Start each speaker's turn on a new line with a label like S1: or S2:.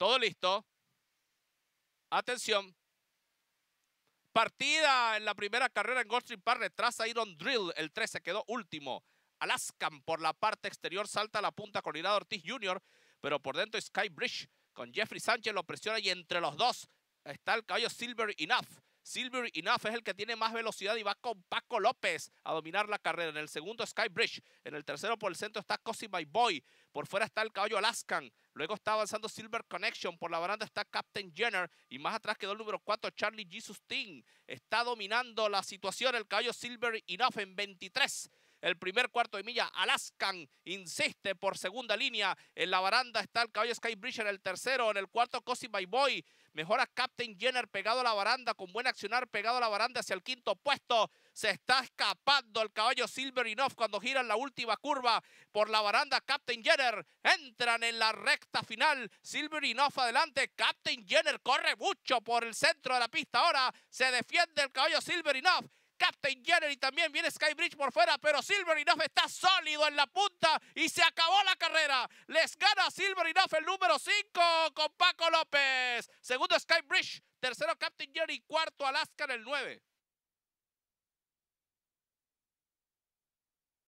S1: Todo listo. Atención. Partida en la primera carrera en Street Park. Retrasa Iron Drill. El 13 quedó último. Alaskan por la parte exterior salta a la punta con Ortiz Jr. Pero por dentro Sky Bridge con Jeffrey Sánchez lo presiona y entre los dos está el caballo Silver Enough. Silver Enough es el que tiene más velocidad y va con Paco López a dominar la carrera. En el segundo, Skybridge. En el tercero, por el centro, está Cosi My Boy. Por fuera está el caballo Alaskan. Luego está avanzando Silver Connection. Por la baranda está Captain Jenner. Y más atrás quedó el número 4, Charlie Jesus Team. Está dominando la situación el caballo Silver Enough en 23. El primer cuarto de milla, Alaskan insiste por segunda línea. En la baranda está el caballo Skybridge en el tercero. En el cuarto, Cosi by Boy. Mejora Captain Jenner pegado a la baranda, con buen accionar pegado a la baranda hacia el quinto puesto. Se está escapando el caballo Silver Enough cuando giran la última curva por la baranda. Captain Jenner entran en la recta final. Silver Enough adelante. Captain Jenner corre mucho por el centro de la pista ahora. Se defiende el caballo Silver Enough. Captain Jenner y también viene Skybridge por fuera, pero Silver Enough está sólido en la punta y se acabó la carrera. Les gana Silver Enough el número 5 con Paco López. Segundo Skybridge, tercero Captain Jenner y cuarto Alaska en el 9.